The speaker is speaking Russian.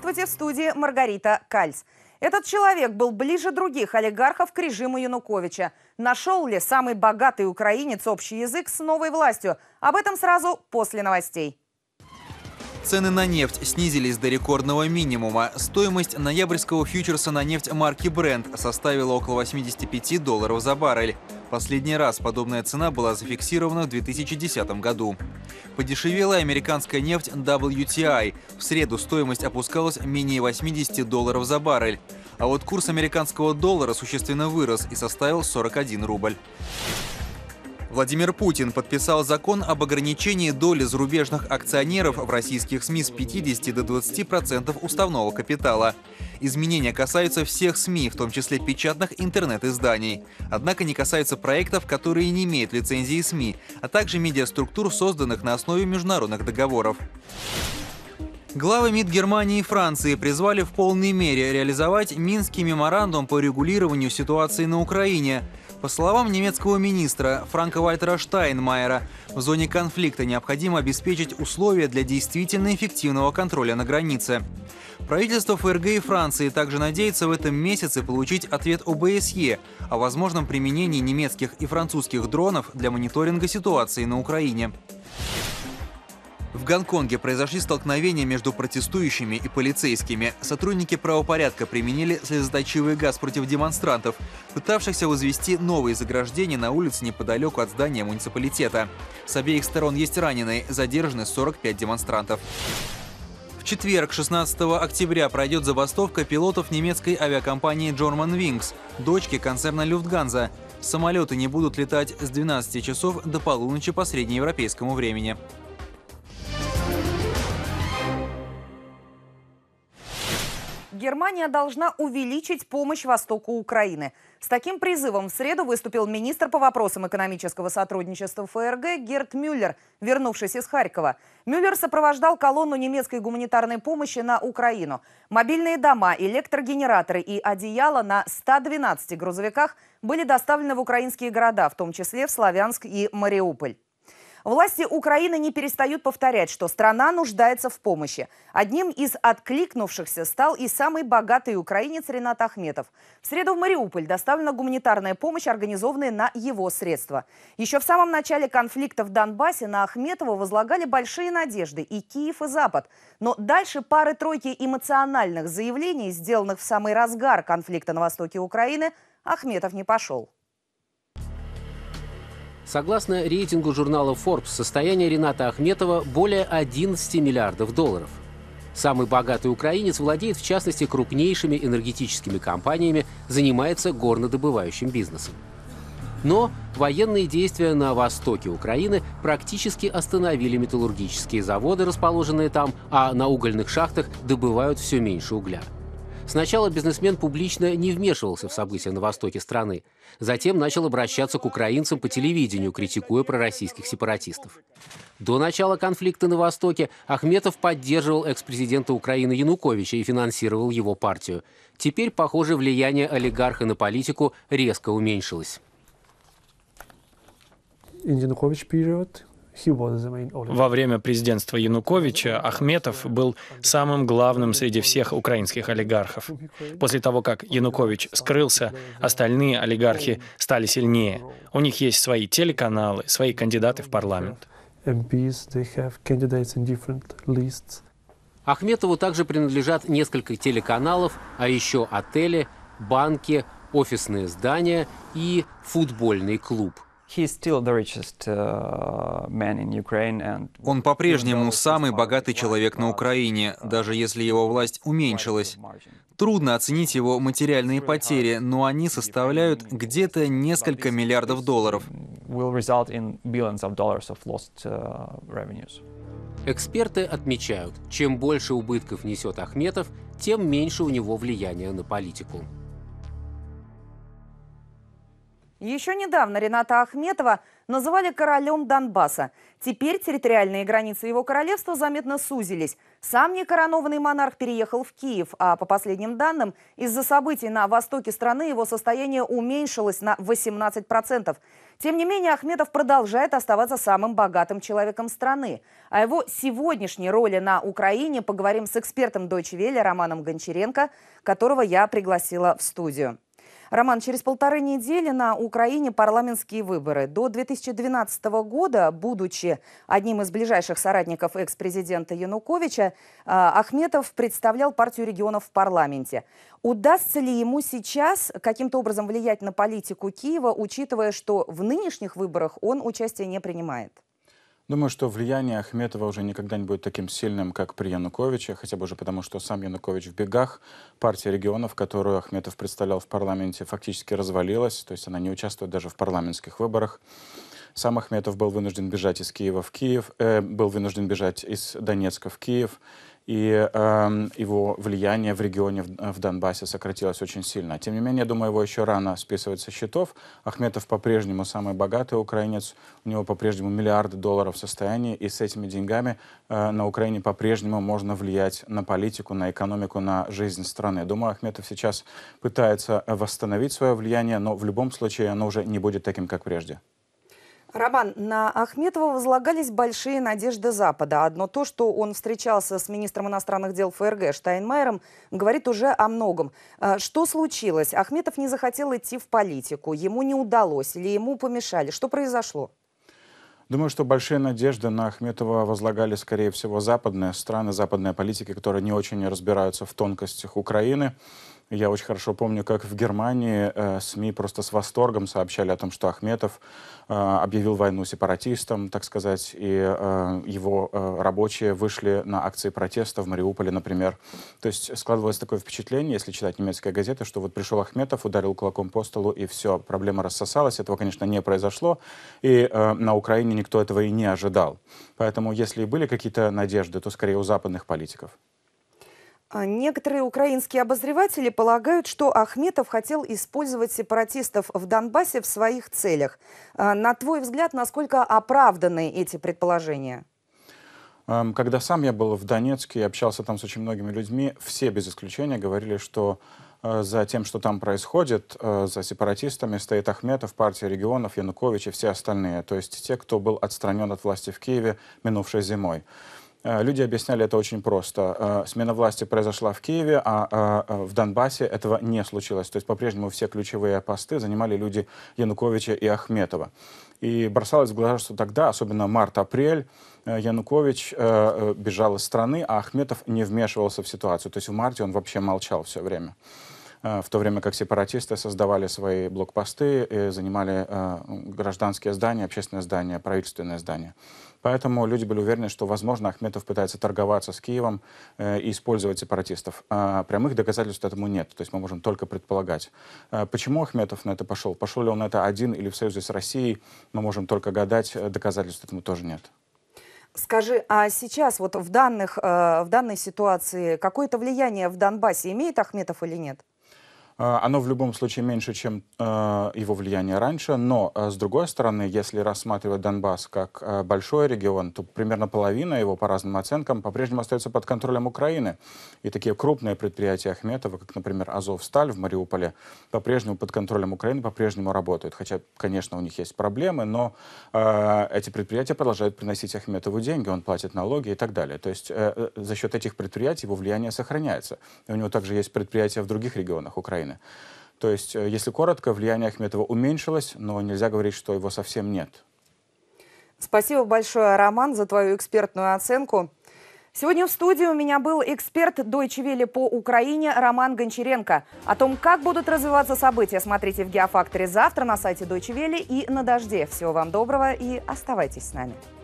Здравствуйте, в студии Маргарита Кальц. Этот человек был ближе других олигархов к режиму Януковича. Нашел ли самый богатый украинец общий язык с новой властью? Об этом сразу после новостей. Цены на нефть снизились до рекордного минимума. Стоимость ноябрьского фьючерса на нефть марки Brent составила около 85 долларов за баррель. Последний раз подобная цена была зафиксирована в 2010 году. Подешевела американская нефть WTI. В среду стоимость опускалась менее 80 долларов за баррель. А вот курс американского доллара существенно вырос и составил 41 рубль. Владимир Путин подписал закон об ограничении доли зарубежных акционеров в российских СМИ с 50 до 20% процентов уставного капитала. Изменения касаются всех СМИ, в том числе печатных интернет-изданий. Однако не касаются проектов, которые не имеют лицензии СМИ, а также медиаструктур, созданных на основе международных договоров. Главы МИД Германии и Франции призвали в полной мере реализовать Минский меморандум по регулированию ситуации на Украине. По словам немецкого министра Франка Вальтера Штайнмайера, в зоне конфликта необходимо обеспечить условия для действительно эффективного контроля на границе. Правительство ФРГ и Франции также надеется в этом месяце получить ответ ОБСЕ о возможном применении немецких и французских дронов для мониторинга ситуации на Украине. В Гонконге произошли столкновения между протестующими и полицейскими. Сотрудники правопорядка применили слезоточивый газ против демонстрантов, пытавшихся возвести новые заграждения на улице неподалеку от здания муниципалитета. С обеих сторон есть раненые, задержаны 45 демонстрантов. В четверг, 16 октября, пройдет забастовка пилотов немецкой авиакомпании German Wings, дочки концерна Люфтганза. Самолеты не будут летать с 12 часов до полуночи по среднеевропейскому времени. Германия должна увеличить помощь востоку Украины. С таким призывом в среду выступил министр по вопросам экономического сотрудничества ФРГ Герт Мюллер, вернувшись из Харькова. Мюллер сопровождал колонну немецкой гуманитарной помощи на Украину. Мобильные дома, электрогенераторы и одеяла на 112 грузовиках были доставлены в украинские города, в том числе в Славянск и Мариуполь. Власти Украины не перестают повторять, что страна нуждается в помощи. Одним из откликнувшихся стал и самый богатый украинец Ренат Ахметов. В среду в Мариуполь доставлена гуманитарная помощь, организованная на его средства. Еще в самом начале конфликта в Донбассе на Ахметова возлагали большие надежды и Киев, и Запад. Но дальше пары-тройки эмоциональных заявлений, сделанных в самый разгар конфликта на востоке Украины, Ахметов не пошел. Согласно рейтингу журнала Forbes, состояние Рената Ахметова более 11 миллиардов долларов. Самый богатый украинец владеет, в частности, крупнейшими энергетическими компаниями, занимается горнодобывающим бизнесом. Но военные действия на востоке Украины практически остановили металлургические заводы, расположенные там, а на угольных шахтах добывают все меньше угля. Сначала бизнесмен публично не вмешивался в события на востоке страны. Затем начал обращаться к украинцам по телевидению, критикуя пророссийских сепаратистов. До начала конфликта на Востоке Ахметов поддерживал экс-президента Украины Януковича и финансировал его партию. Теперь, похоже, влияние олигарха на политику резко уменьшилось. Янукович период, во время президентства Януковича Ахметов был самым главным среди всех украинских олигархов. После того, как Янукович скрылся, остальные олигархи стали сильнее. У них есть свои телеканалы, свои кандидаты в парламент. Ахметову также принадлежат несколько телеканалов, а еще отели, банки, офисные здания и футбольный клуб – Э, Он по-прежнему самый богатый человек на Украине, даже если его власть уменьшилась. Трудно оценить его материальные потери, но они составляют где-то несколько миллиардов долларов. Эксперты отмечают, чем больше убытков несет Ахметов, тем меньше у него влияния на политику. Еще недавно Рената Ахметова называли королем Донбасса. Теперь территориальные границы его королевства заметно сузились. Сам некоронованный монарх переехал в Киев, а по последним данным, из-за событий на востоке страны его состояние уменьшилось на 18%. Тем не менее, Ахметов продолжает оставаться самым богатым человеком страны. О его сегодняшней роли на Украине поговорим с экспертом Deutsche Welle Романом Гончаренко, которого я пригласила в студию. Роман, через полторы недели на Украине парламентские выборы. До 2012 года, будучи одним из ближайших соратников экс-президента Януковича, э, Ахметов представлял партию регионов в парламенте. Удастся ли ему сейчас каким-то образом влиять на политику Киева, учитывая, что в нынешних выборах он участия не принимает? Думаю, что влияние Ахметова уже никогда не будет таким сильным, как при Януковиче, хотя бы уже потому, что сам Янукович в бегах. Партия регионов, которую Ахметов представлял в парламенте, фактически развалилась, то есть она не участвует даже в парламентских выборах. Сам Ахметов был вынужден бежать из Киева в Киев, э, был вынужден бежать из Донецка в Киев и э, его влияние в регионе в, в Донбассе сократилось очень сильно. Тем не менее, я думаю, его еще рано списывать со счетов. Ахметов по-прежнему самый богатый украинец, у него по-прежнему миллиарды долларов в состоянии, и с этими деньгами э, на Украине по-прежнему можно влиять на политику, на экономику, на жизнь страны. Я Думаю, Ахметов сейчас пытается восстановить свое влияние, но в любом случае оно уже не будет таким, как прежде. Рабан, на Ахметова возлагались большие надежды Запада. Одно то, что он встречался с министром иностранных дел ФРГ Штайнмайером, говорит уже о многом. А, что случилось? Ахметов не захотел идти в политику, ему не удалось или ему помешали? Что произошло? Думаю, что большие надежды на Ахметова возлагали, скорее всего, западные страны, западные политики, которые не очень разбираются в тонкостях Украины. Я очень хорошо помню, как в Германии э, СМИ просто с восторгом сообщали о том, что Ахметов э, объявил войну сепаратистам, так сказать, и э, его э, рабочие вышли на акции протеста в Мариуполе, например. То есть складывалось такое впечатление, если читать немецкие газеты, что вот пришел Ахметов, ударил кулаком по столу, и все, проблема рассосалась. Этого, конечно, не произошло, и э, на Украине никто этого и не ожидал. Поэтому если и были какие-то надежды, то скорее у западных политиков. А некоторые украинские обозреватели полагают, что Ахметов хотел использовать сепаратистов в Донбассе в своих целях. А на твой взгляд, насколько оправданы эти предположения? Эм, когда сам я был в Донецке и общался там с очень многими людьми, все без исключения говорили, что э, за тем, что там происходит, э, за сепаратистами стоит Ахметов, партия регионов, Янукович и все остальные, то есть те, кто был отстранен от власти в Киеве минувшей зимой. Э, люди объясняли это очень просто. Э, смена власти произошла в Киеве, а, а э, в Донбассе этого не случилось. То есть по-прежнему все ключевые посты занимали люди Януковича и Ахметова. И бросалось в глаза, что тогда, особенно март-апрель, Янукович бежал из страны, а Ахметов не вмешивался в ситуацию. То есть в марте он вообще молчал все время. Э, в то время как сепаратисты создавали свои блокпосты и занимали э, гражданские здания, общественные здания, правительственные здания. Поэтому люди были уверены, что, возможно, Ахметов пытается торговаться с Киевом э, и использовать сепаратистов. А прямых доказательств этому нет, то есть мы можем только предполагать. А почему Ахметов на это пошел? Пошел ли он на это один или в союзе с Россией? Мы можем только гадать, доказательств этому тоже нет. Скажи, а сейчас вот в, данных, в данной ситуации какое-то влияние в Донбассе имеет Ахметов или нет? А, оно в любом случае меньше, чем а, его влияние раньше, но, а, с другой стороны, если рассматривать Донбасс как большой регион, то примерно половина его, по разным оценкам, по-прежнему остается под контролем Украины. И такие крупные предприятия Ахметова, как, например, «Азовсталь» в Мариуполе, по-прежнему под контролем Украины, по-прежнему работают. Хотя, конечно, у них есть проблемы, но эти предприятия продолжают приносить Ахметову деньги, он платит налоги и так далее. То есть э, э, за счет этих предприятий его влияние сохраняется. И у него также есть предприятия в других регионах Украины тайны. То есть, э, если коротко, влияние Ахметова уменьшилось, но нельзя говорить, что его совсем нет. Спасибо большое, Роман, за твою экспертную оценку. Сегодня в студии у меня был эксперт Deutsche Welle по Украине Роман Гончаренко. О том, как будут развиваться события, смотрите в Геофакторе завтра на сайте Deutsche Welle и на Дожде. Всего вам доброго и оставайтесь с нами.